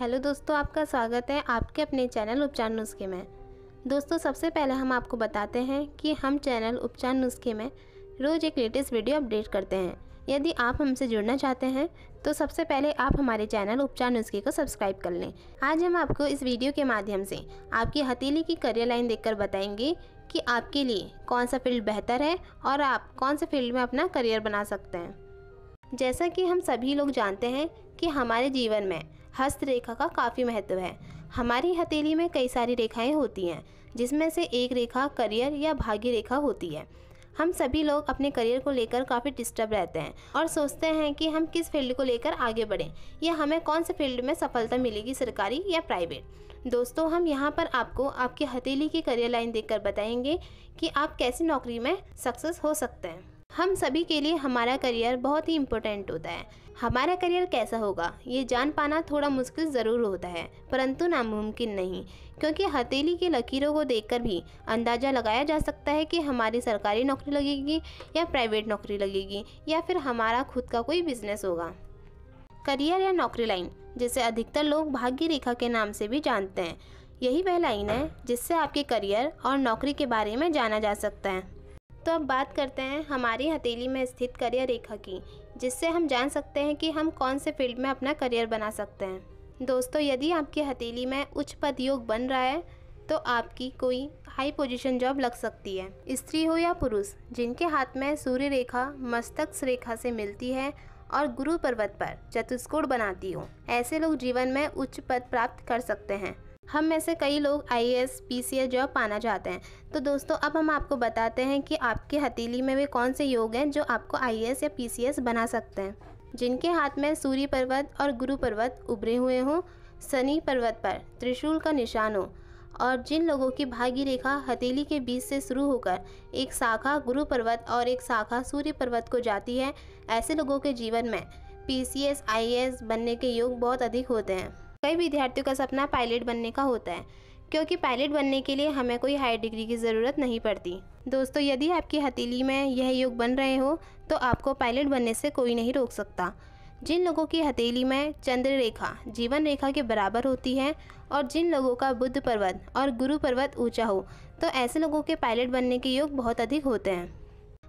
hello दोस्तों आपका स्वागत है आपके अपने चैनल उपचार नुस्खे में दोस्तों सबसे पहले हम आपको बताते हैं कि हम चैनल उपचार नुस्खे में रोज़ एक लेटेस्ट वीडियो अपडेट करते हैं यदि आप हमसे जुड़ना चाहते हैं तो सबसे पहले आप हमारे चैनल उपचार नुस्खे को सब्सक्राइब कर लें आज हम आपको इस वीडियो के माध्यम से आपकी हथेली की करियर लाइन देख बताएंगे कि आपके लिए कौन सा फील्ड बेहतर है और आप कौन से फील्ड में अपना करियर बना सकते हैं जैसा कि हम सभी लोग जानते हैं कि हमारे जीवन में हस्त रेखा का काफ़ी महत्व है हमारी हथेली में कई सारी रेखाएं होती हैं जिसमें से एक रेखा करियर या भाग्य रेखा होती है हम सभी लोग अपने करियर को लेकर काफ़ी डिस्टर्ब रहते हैं और सोचते हैं कि हम किस फील्ड को लेकर आगे बढ़ें या हमें कौन से फील्ड में सफलता मिलेगी सरकारी या प्राइवेट दोस्तों हम यहाँ पर आपको आपकी हथेली की करियर लाइन देखकर बताएंगे कि आप कैसी नौकरी में सक्सेस हो सकते हैं हम सभी के लिए हमारा करियर बहुत ही इम्पोर्टेंट होता है हमारा करियर कैसा होगा ये जान पाना थोड़ा मुश्किल ज़रूर होता है परंतु नामुमकिन नहीं क्योंकि हथेली की लकीरों को देखकर भी अंदाज़ा लगाया जा सकता है कि हमारी सरकारी नौकरी लगेगी या प्राइवेट नौकरी लगेगी या फिर हमारा खुद का कोई बिजनेस होगा करियर या नौकरी लाइन जिसे अधिकतर लोग भाग्य रेखा के नाम से भी जानते हैं यही वह लाइन है जिससे आपके करियर और नौकरी के बारे में जाना जा सकता है तो अब बात करते हैं हमारी हथेली में स्थित करियर रेखा की जिससे हम जान सकते हैं कि हम कौन से फील्ड में अपना करियर बना सकते हैं दोस्तों यदि आपकी हथेली में उच्च पद योग बन रहा है तो आपकी कोई हाई पोजीशन जॉब लग सकती है स्त्री हो या पुरुष जिनके हाथ में सूर्य रेखा मस्तक रेखा से मिलती है और गुरु पर्वत पर चतुष्कोण बनाती हो ऐसे लोग जीवन में उच्च पद प्राप्त कर सकते हैं हम में से कई लोग I S P C S job पाना चाहते हैं तो दोस्तों अब हम आपको बताते हैं कि आपकी हथेली में वे कौन से योग हैं जो आपको आई एस या पी सी एस बना सकते हैं जिनके हाथ में सूर्य पर्वत और गुरु पर्वत उभरे हुए हों शनि पर्वत पर त्रिशूल का निशान हो और जिन लोगों की भाग्य रेखा हथेली के बीच से शुरू होकर एक शाखा गुरु पर्वत और एक शाखा सूर्य पर्वत को जाती है ऐसे लोगों के जीवन में P C S I S बनने के योग बहुत अधिक होते हैं कई विद्यार्थियों का सपना पायलट बनने का होता है क्योंकि पायलट बनने के लिए हमें कोई हाई डिग्री की ज़रूरत नहीं पड़ती दोस्तों यदि आपकी हथेली में यह योग बन रहे हो तो आपको पायलट बनने से कोई नहीं रोक सकता जिन लोगों की हथेली में चंद्र रेखा जीवन रेखा के बराबर होती है और जिन लोगों का बुद्ध पर्वत और गुरु पर्वत ऊंचा हो तो ऐसे लोगों के पायलट बनने के योग बहुत अधिक होते हैं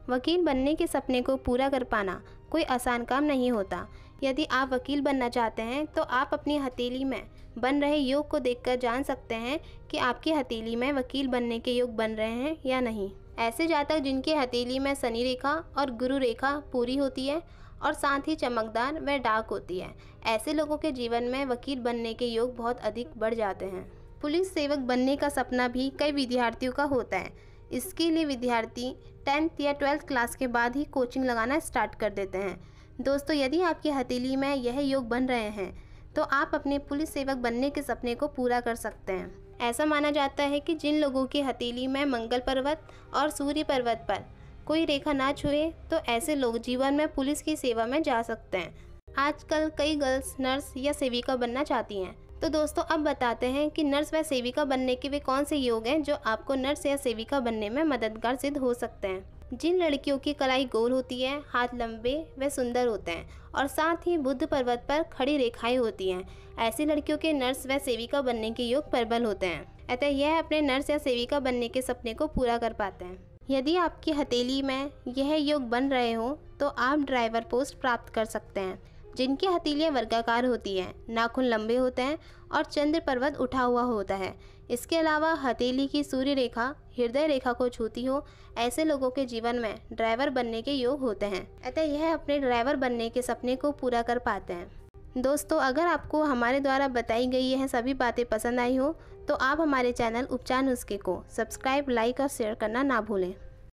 वकील बनने के सपने को पूरा कर पाना कोई आसान काम नहीं होता यदि आप वकील बनना चाहते हैं तो आप अपनी हथेली में बन रहे योग को देखकर जान सकते हैं कि आपकी हथेली में वकील बनने के योग बन रहे हैं या नहीं ऐसे जातक जिनकी हथेली में शनि रेखा और गुरु रेखा पूरी होती है और साथ ही चमकदार व डार्क होती है ऐसे लोगों के जीवन में वकील बनने के योग बहुत अधिक बढ़ जाते हैं पुलिस सेवक बनने का सपना भी कई विद्यार्थियों का होता है इसके लिए विद्यार्थी टेंथ या ट्वेल्थ क्लास के बाद ही कोचिंग लगाना स्टार्ट कर देते हैं दोस्तों यदि आपकी हथेली में यह योग बन रहे हैं तो आप अपने पुलिस सेवक बनने के सपने को पूरा कर सकते हैं ऐसा माना जाता है कि जिन लोगों की हथेली में मंगल पर्वत और सूर्य पर्वत पर कोई रेखा ना छुए तो ऐसे लोग जीवन में पुलिस की सेवा में जा सकते हैं आजकल कई गर्ल्स नर्स या सेविका बनना चाहती हैं तो दोस्तों अब बताते हैं कि नर्स व सेविका बनने के वे कौन से योग हैं जो आपको नर्स या सेविका बनने में मददगार सिद्ध हो सकते हैं जिन लड़कियों की कलाई गोल होती है हाथ लंबे व सुंदर होते हैं और साथ ही बुद्ध पर्वत पर खड़ी रेखाएं होती हैं ऐसी लड़कियों के नर्स व सेविका बनने के योग प्रबल होते हैं अतः यह अपने नर्स या सेविका बनने के सपने को पूरा कर पाते हैं यदि आपकी हथेली में यह योग बन रहे हो तो आप ड्राइवर पोस्ट प्राप्त कर सकते हैं जिनकी हथेलियाँ वर्गाकार होती हैं नाखून लंबे होते हैं और चंद्र पर्वत उठा हुआ होता है इसके अलावा हथेली की सूर्य रेखा हृदय रेखा को छूती हो ऐसे लोगों के जीवन में ड्राइवर बनने के योग होते हैं अतः यह अपने ड्राइवर बनने के सपने को पूरा कर पाते हैं दोस्तों अगर आपको हमारे द्वारा बताई गई यह सभी बातें पसंद आई हो तो आप हमारे चैनल उपचार नुस्खे को सब्सक्राइब लाइक और शेयर करना ना भूलें